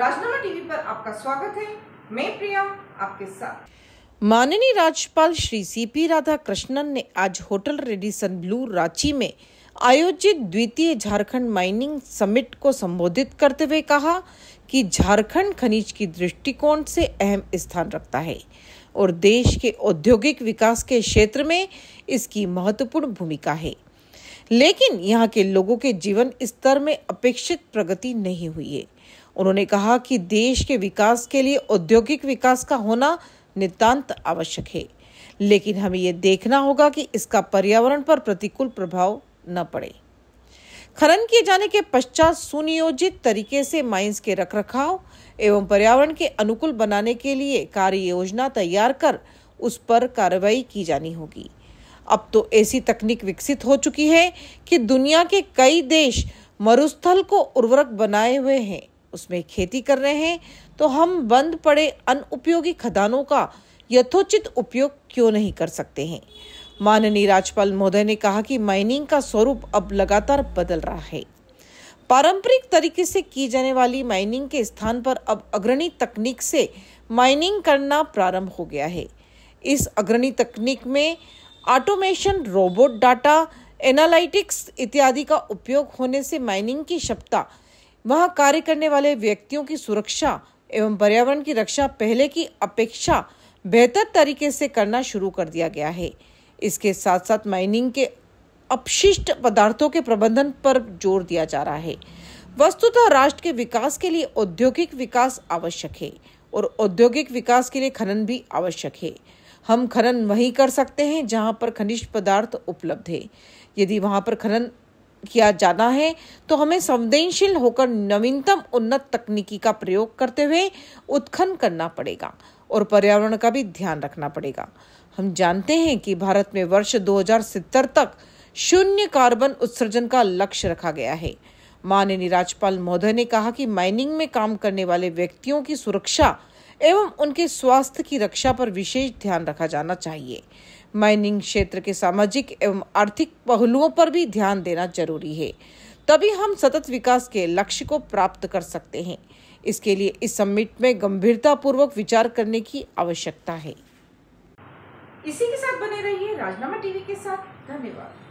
राजनामा TV पर आपका स्वागत है मैं प्रिया आपके साथ माननीय राज्यपाल श्री सीपी राधा कृष्णन ने आज होटल रेडिसन ब्लू रांची में आयोजित द्वितीय झारखंड माइनिंग समिट को संबोधित करते हुए कहा कि झारखंड खनिज की दृष्टिकोण से अहम स्थान रखता है और देश के औद्योगिक विकास के क्षेत्र में इसकी महत्वपूर्ण भूमिका है लेकिन यहाँ के लोगों के जीवन स्तर में अपेक्षित प्रगति नहीं हुई है उन्होंने कहा कि देश के विकास के लिए औद्योगिक विकास का होना नितांत आवश्यक है लेकिन हमें यह देखना होगा कि इसका पर्यावरण पर प्रतिकूल प्रभाव न पड़े खनन किए जाने के पश्चात सुनियोजित तरीके से माइंस के रखरखाव एवं पर्यावरण के अनुकूल बनाने के लिए कार्य योजना तैयार कर उस पर कार्रवाई की जानी होगी अब तो ऐसी तकनीक विकसित हो चुकी है कि दुनिया के कई देश मरुस्थल को उर्वरक बनाए हुए हैं उसमें खेती कर रहे हैं तो हम बंद पड़े अनुपयोगी खदानों का यथोचित उपयोग क्यों नहीं कर सकते हैं माननीय राज्यपाल महोदय ने कहा कि माइनिंग का स्वरूप अब लगातार बदल रहा है पारंपरिक तरीके से की जाने वाली माइनिंग के स्थान पर अब अग्रणी तकनीक से माइनिंग करना प्रारंभ हो गया है इस अग्रणी तकनीक में ऑटोमेशन रोबोट डाटा एनालिटिक्स इत्यादि का उपयोग होने से माइनिंग की क्षमता वहां कार्य करने वाले व्यक्तियों की सुरक्षा एवं पर्यावरण की रक्षा पहले की अपेक्षा बेहतर तरीके से करना शुरू कर दिया गया है इसके साथ साथ माइनिंग के अपशिष्ट पदार्थों के प्रबंधन पर जोर दिया जा रहा है वस्तुतः राष्ट्र के विकास के लिए औद्योगिक विकास आवश्यक है और औद्योगिक विकास के लिए खनन भी आवश्यक है हम खनन वहीं कर सकते हैं जहां पर खनिज पदार्थ उपलब्ध है यदि वहां पर खनन किया जाना है तो हमें संवेदनशील होकर नवीनतम उन्नत तकनीकी का प्रयोग करते हुए उत्खनन करना पड़ेगा और पर्यावरण का भी ध्यान रखना पड़ेगा हम जानते हैं कि भारत में वर्ष 2070 तक शून्य कार्बन उत्सर्जन का लक्ष्य रखा गया है माननीय राज्यपाल महोदय ने कहा कि माइनिंग में काम करने वाले व्यक्तियों की सुरक्षा एवं उनके स्वास्थ्य की रक्षा पर विशेष ध्यान रखा जाना चाहिए माइनिंग क्षेत्र के सामाजिक एवं आर्थिक पहलुओं पर भी ध्यान देना जरूरी है तभी हम सतत विकास के लक्ष्य को प्राप्त कर सकते हैं इसके लिए इस समिट में गंभीरता पूर्वक विचार करने की आवश्यकता है इसी के साथ बने रहिए राजनामा टीवी के साथ धन्यवाद